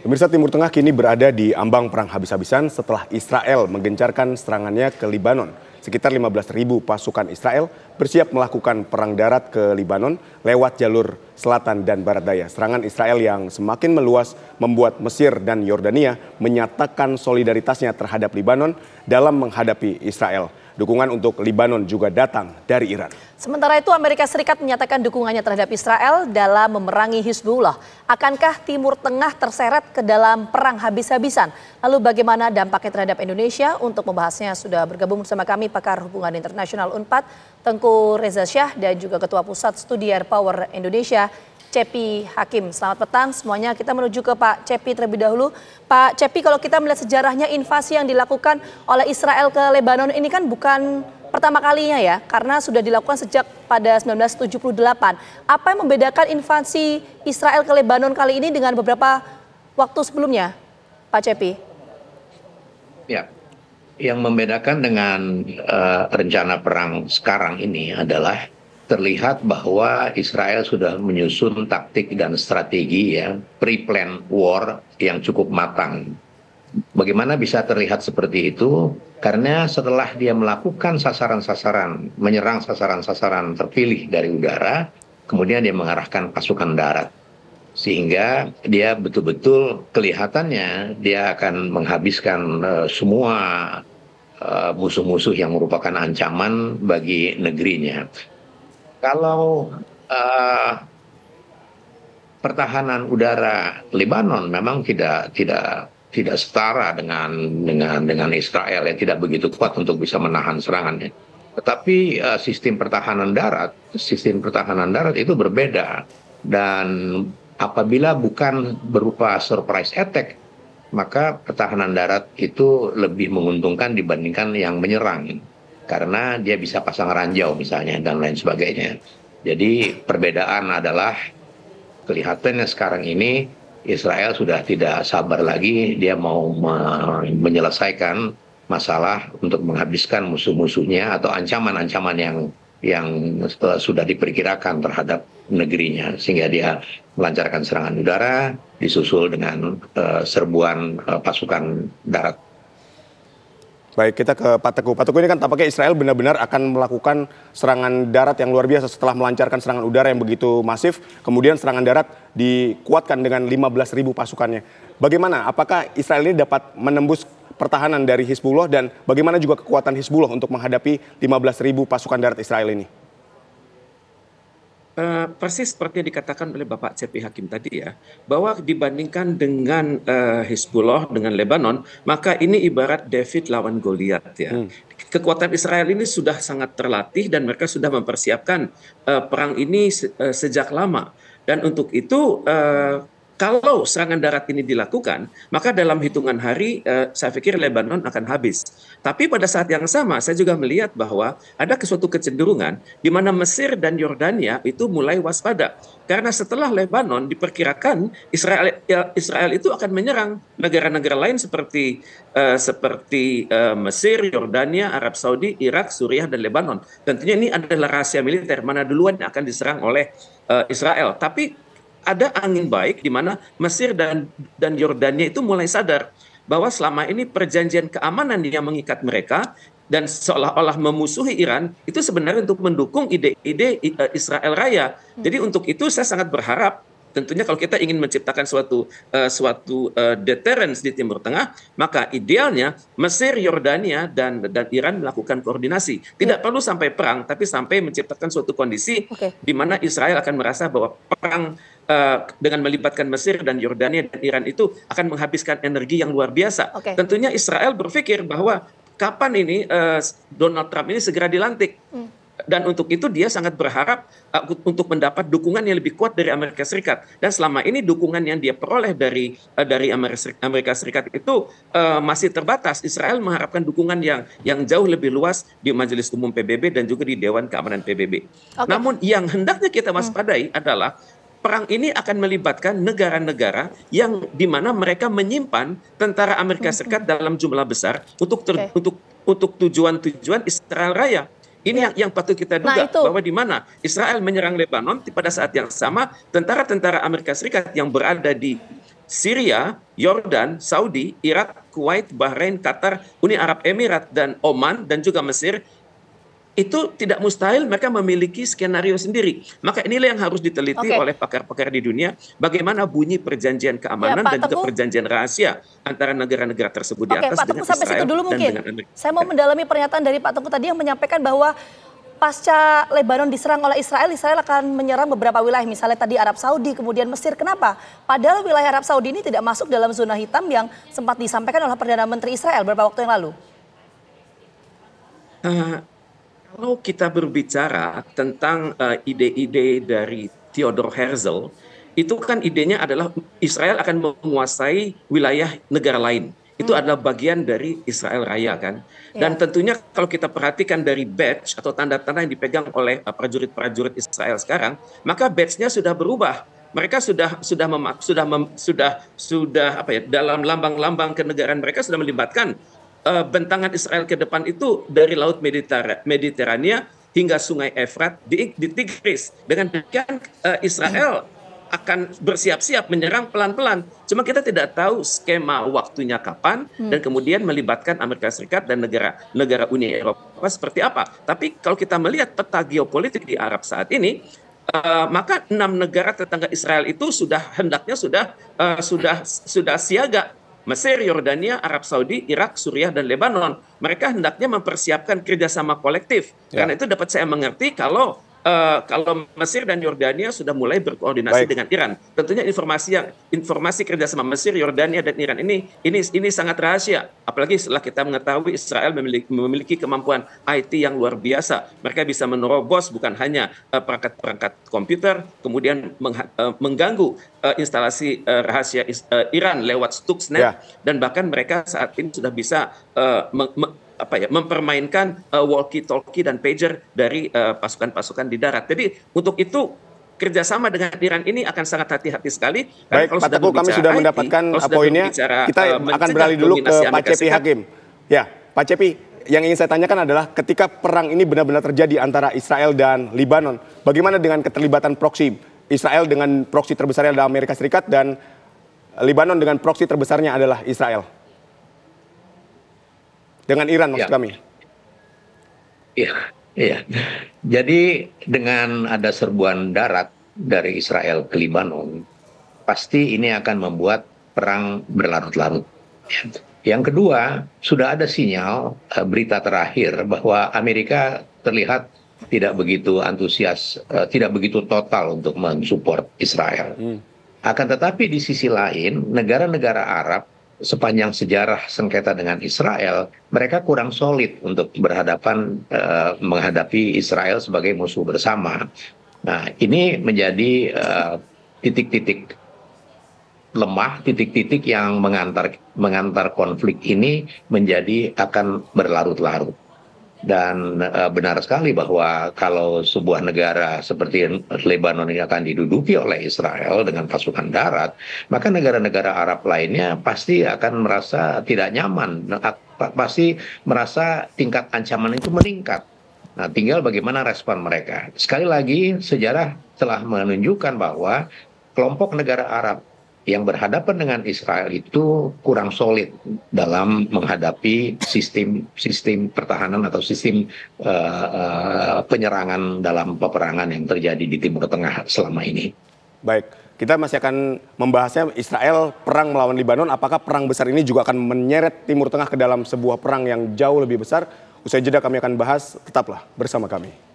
Pemirsa Timur Tengah kini berada di ambang perang habis-habisan setelah Israel menggencarkan serangannya ke Libanon. Sekitar 15.000 pasukan Israel bersiap melakukan perang darat ke Libanon lewat jalur selatan dan barat daya. Serangan Israel yang semakin meluas membuat Mesir dan Yordania menyatakan solidaritasnya terhadap Libanon dalam menghadapi Israel. Dukungan untuk Lebanon juga datang dari Iran. Sementara itu Amerika Serikat menyatakan dukungannya terhadap Israel dalam memerangi Hizbullah. Akankah Timur Tengah terseret ke dalam perang habis-habisan? Lalu bagaimana dampaknya terhadap Indonesia? Untuk membahasnya sudah bergabung bersama kami pakar hubungan internasional UNPAD, Tengku Reza Syah dan juga Ketua Pusat Studi Air Power Indonesia, Cepi Hakim. Selamat petang semuanya. Kita menuju ke Pak Cepi terlebih dahulu. Pak Cepi, kalau kita melihat sejarahnya invasi yang dilakukan oleh Israel ke Lebanon ini kan bukan pertama kalinya ya, karena sudah dilakukan sejak pada 1978. Apa yang membedakan invasi Israel ke Lebanon kali ini dengan beberapa waktu sebelumnya, Pak Cepi? Ya, yang membedakan dengan uh, rencana perang sekarang ini adalah terlihat bahwa Israel sudah menyusun taktik dan strategi ya pre-plan war yang cukup matang. Bagaimana bisa terlihat seperti itu? Karena setelah dia melakukan sasaran-sasaran, menyerang sasaran-sasaran terpilih dari udara, kemudian dia mengarahkan pasukan darat. Sehingga dia betul-betul kelihatannya dia akan menghabiskan uh, semua eh, musuh-musuh yang merupakan ancaman bagi negerinya kalau uh, pertahanan udara Lebanon memang tidak tidak tidak setara dengan dengan dengan Israel yang tidak begitu kuat untuk bisa menahan serangannya. Tetapi uh, sistem pertahanan darat, sistem pertahanan darat itu berbeda dan apabila bukan berupa surprise attack, maka pertahanan darat itu lebih menguntungkan dibandingkan yang menyerang karena dia bisa pasang ranjau misalnya dan lain sebagainya. Jadi perbedaan adalah kelihatannya sekarang ini Israel sudah tidak sabar lagi dia mau me menyelesaikan masalah untuk menghabiskan musuh-musuhnya atau ancaman-ancaman yang yang eh, sudah diperkirakan terhadap negerinya sehingga dia melancarkan serangan udara disusul dengan uh, serbuan uh, pasukan darat Baik, kita ke Pak Teguh. Pak Teguh ini kan tampaknya Israel benar-benar akan melakukan serangan darat yang luar biasa setelah melancarkan serangan udara yang begitu masif. Kemudian serangan darat dikuatkan dengan 15 ribu pasukannya. Bagaimana? Apakah Israel ini dapat menembus pertahanan dari Hizbullah dan bagaimana juga kekuatan Hizbullah untuk menghadapi 15 ribu pasukan darat Israel ini? Eh, persis seperti yang dikatakan oleh Bapak CP Hakim tadi ya, bahwa dibandingkan dengan uh, eh, Hizbullah dengan Lebanon, maka ini ibarat David lawan Goliat ya. Hmm. Kekuatan Israel ini sudah sangat terlatih dan mereka sudah mempersiapkan uh, perang ini se uh, sejak lama. Dan untuk itu uh, kalau serangan darat ini dilakukan, maka dalam hitungan hari uh, saya pikir Lebanon akan habis. Tapi pada saat yang sama saya juga melihat bahwa ada suatu kecenderungan di mana Mesir dan Yordania itu mulai waspada karena setelah Lebanon diperkirakan Israel ya, Israel itu akan menyerang negara-negara lain seperti uh, seperti uh, Mesir, Yordania, Arab Saudi, Irak, Suriah dan Lebanon. Tentunya ini adalah rahasia militer mana duluan yang akan diserang oleh uh, Israel. Tapi ada angin baik di mana Mesir dan dan Yordania itu mulai sadar bahwa selama ini perjanjian keamanan yang mengikat mereka dan seolah-olah memusuhi Iran itu sebenarnya untuk mendukung ide-ide e, Israel Raya. Hmm. Jadi untuk itu saya sangat berharap tentunya kalau kita ingin menciptakan suatu uh, suatu uh, deterrence di Timur Tengah, maka idealnya Mesir, Yordania dan dan Iran melakukan koordinasi. Tidak ya. perlu sampai perang, tapi sampai menciptakan suatu kondisi okay. di mana Israel akan merasa bahwa perang eh, dengan melibatkan Mesir dan Yordania dan Iran itu akan menghabiskan energi yang luar biasa. Okay. Tentunya Israel berpikir bahwa kapan ini Donald Trump ini segera dilantik. Hmm dan untuk itu dia sangat berharap uh, untuk mendapat dukungan yang lebih kuat dari Amerika Serikat dan selama ini dukungan yang dia peroleh dari uh, dari Amerika Serikat itu uh, masih terbatas Israel mengharapkan dukungan yang yang jauh lebih luas di Majelis Umum PBB dan juga di Dewan Keamanan PBB. Okay. Namun yang hendaknya kita waspadai hmm. adalah perang ini akan melibatkan negara-negara yang di mana mereka menyimpan tentara Amerika hmm. Serikat dalam jumlah besar untuk ter, okay. untuk untuk tujuan-tujuan Israel Raya. Ini yang yang patut kita nah, duga nah, bahwa di mana Israel menyerang Lebanon pada saat yang sama tentara-tentara Amerika Serikat yang berada di Syria, Yordan, Saudi, Irak, Kuwait, Bahrain, Qatar, Uni Arab Emirat dan Oman dan juga Mesir itu tidak mustahil mereka memiliki skenario sendiri. Maka inilah yang harus diteliti okay. oleh pakar-pakar di dunia bagaimana bunyi perjanjian keamanan ya, dan Teguh. juga perjanjian rahasia antara negara-negara tersebut di atas Oke, Pak dengan Teguh, sampai situ dulu mungkin. dan dengan Saya mau mendalami pernyataan dari Pak Tengku tadi yang menyampaikan bahwa pasca Lebanon diserang oleh Israel, Israel akan menyerang beberapa wilayah, misalnya tadi Arab Saudi, kemudian Mesir. Kenapa? Padahal wilayah Arab Saudi ini tidak masuk dalam zona hitam yang sempat disampaikan oleh Perdana Menteri Israel beberapa waktu yang lalu. Uh, kalau kita berbicara tentang eh, ide-ide uh, dari Theodor Herzl, itu kan idenya adalah Israel akan menguasai wilayah negara lain. Itu hmm. adalah bagian dari Israel Raya kan. Yeah. Dan tentunya kalau kita perhatikan dari badge atau tanda-tanda yang dipegang oleh eh, prajurit-prajurit Israel sekarang, maka badge-nya sudah berubah. Mereka sudah sudah sudah sudah sudah apa ya dalam lambang-lambang kenegaraan mereka sudah melibatkan uh, bentangan Israel ke depan itu dari Laut Mediter Mediterania hingga Sungai Efrat di, di Tigris. Dengan demikian uh, Israel akan bersiap-siap menyerang pelan-pelan. Cuma kita tidak tahu skema waktunya kapan hmm. dan kemudian melibatkan Amerika Serikat dan negara-negara Uni Eropa seperti apa. Tapi kalau kita melihat peta geopolitik di Arab saat ini, uh, maka enam negara tetangga Israel itu sudah hendaknya sudah uh, sudah sudah siaga Mesir, Yordania, Arab Saudi, Irak, Suriah, dan Lebanon. Mereka hendaknya mempersiapkan kerjasama kolektif. Ya. Karena itu dapat saya mengerti kalau Uh, kalau Mesir dan Yordania sudah mulai berkoordinasi Baik. dengan Iran, tentunya informasi yang informasi kerjasama Mesir, Yordania dan Iran ini ini ini sangat rahasia. Apalagi setelah kita mengetahui Israel memiliki, memiliki kemampuan IT yang luar biasa, mereka bisa menerobos bukan hanya eh, perangkat-perangkat uh, komputer, kemudian meng, uh, eh, mengganggu uh, instalasi uh, rahasia uh, Iran lewat Stuxnet yeah. dan bahkan mereka saat ini sudah bisa uh, apa ya mempermainkan uh, walkie-talkie dan pager dari eh, pasukan-pasukan uh, di darat. Jadi untuk itu kerjasama dengan Iran ini akan sangat hati-hati sekali. Baik, kalau Pak Teguh, kami sudah mendapatkan IT, eh, poinnya. kita uh, akan beralih dulu ke Pak Cepi Hakim. Ya, Pak Cepi, yang ingin saya tanyakan adalah ketika perang ini benar-benar terjadi antara Israel dan Lebanon, bagaimana dengan keterlibatan proksi Israel dengan proksi terbesarnya adalah Amerika Serikat dan Lebanon dengan proksi terbesarnya adalah Israel? dengan Iran maksud ya. kami. Iya, iya. Jadi dengan ada serbuan darat dari Israel ke Lebanon, pasti ini akan membuat perang berlarut-larut. Yang kedua, sudah ada sinyal eh, berita terakhir bahwa Amerika terlihat tidak begitu antusias, eh, tidak begitu total untuk mensupport Israel. Hmm. Akan tetapi di sisi lain, negara-negara Arab sepanjang sejarah sengketa dengan Israel, mereka kurang solid untuk berhadapan eh, menghadapi Israel sebagai musuh bersama. Nah, ini menjadi eh, titik-titik lemah, titik-titik yang mengantar mengantar konflik ini menjadi akan berlarut-larut dan uh, benar sekali bahwa kalau sebuah negara seperti Lebanon ini akan diduduki oleh Israel dengan pasukan darat, maka negara-negara Arab lainnya pasti akan merasa tidak nyaman, pasti merasa tingkat ancaman itu meningkat. Nah, tinggal bagaimana respon mereka. Sekali lagi, sejarah telah menunjukkan bahwa kelompok negara Arab yang berhadapan dengan Israel itu kurang solid dalam menghadapi sistem sistem pertahanan atau sistem uh, uh, penyerangan dalam peperangan yang terjadi di Timur Tengah selama ini. Baik, kita masih akan membahasnya Israel perang melawan Lebanon. Apakah perang besar ini juga akan menyeret Timur Tengah ke dalam sebuah perang yang jauh lebih besar? Usai jeda kami akan bahas, tetaplah bersama kami.